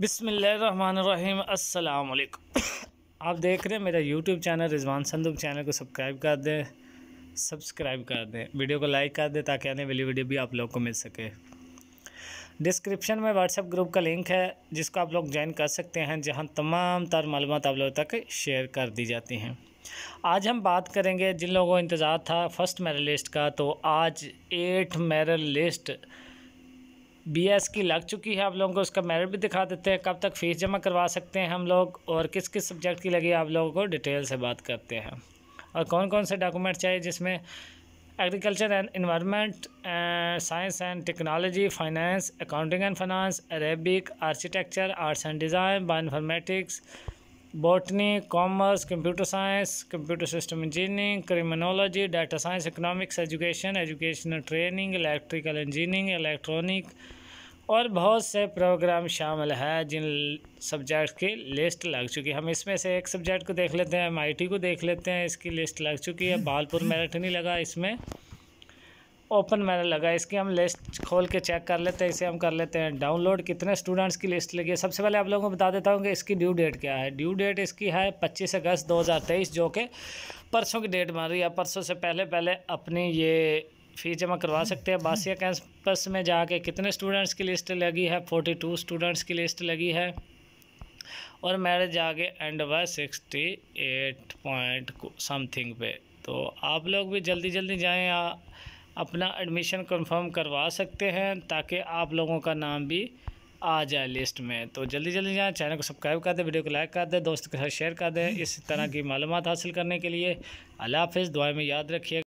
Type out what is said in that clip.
बिसमीम अस्सलाम आप देख रहे हैं मेरा यूट्यूब चैनल रिजवान संदूक चैनल को सब्सक्राइब कर दें सब्सक्राइब कर दें वीडियो को लाइक कर दें ताकि आने वाली वीडियो भी आप लोग को मिल सके डिस्क्रिप्शन में व्हाट्सअप ग्रुप का लिंक है जिसको आप लोग ज्वाइन कर सकते हैं जहां तमाम तर मालूम आप लोगों तक शेयर कर दी जाती हैं आज हम बात करेंगे जिन लोगों को इंतज़ार था फर्स्ट मेरल लिस्ट का तो आज eight merit list B S की लग चुकी है आप लोगों को उसका मेरिट भी दिखा देते हैं कब तक फ़ीस जमा करवा सकते हैं हम लोग और किस किस सब्जेक्ट की लगी आप लोगों को डिटेल से बात करते हैं और कौन कौन से डॉक्यूमेंट चाहिए जिसमें agriculture and environment science and technology finance accounting and finance Arabic architecture arts and design bioinformatics botany commerce computer science computer system engineering criminology data science economics education educational training electrical engineering electronic और बहुत से programme शामिल हैं जिन subject की list लग चुकी है हम इसमें से एक सब्जेक्ट को देख लेते हैं एम को देख लेते हैं इसकी लिस्ट लग चुकी है भालपुर मेरठ नहीं लगा इसमें ओपन मैनर लगा इसकी हम लिस्ट खोल के चेक कर लेते हैं इसे हम कर लेते हैं डाउनलोड कितने स्टूडेंट्स की लिस्ट लगी है सबसे पहले आप लोगों को बता देता हूँ कि इसकी ड्यू डेट क्या है ड्यू डेट इसकी है 25 अगस्त 2023 जो कि परसों की डेट मान रही है परसों से पहले पहले अपनी ये फ़ीस जमा करवा सकते हैं बासिया कैंपस में जाके कितने स्टूडेंट्स की लिस्ट लगी है फोर्टी टू स्टूडेंट्स की लिस्ट लगी है और मैरिज जाके end by sixty eight point something पे तो आप लोग भी जल्दी जल्दी जाएँ अपना एडमिशन कंफर्म करवा सकते हैं ताकि आप लोगों का नाम भी आ जाए लिस्ट में तो जल्दी जल्दी जाएँ चैनल को सब्सक्राइब कर दें वीडियो को लाइक कर दें दोस्तों के साथ शेयर कर दें इस तरह की मालूम हासिल करने के लिए अल्लाह हाफ़ दुआ में याद रखिएगा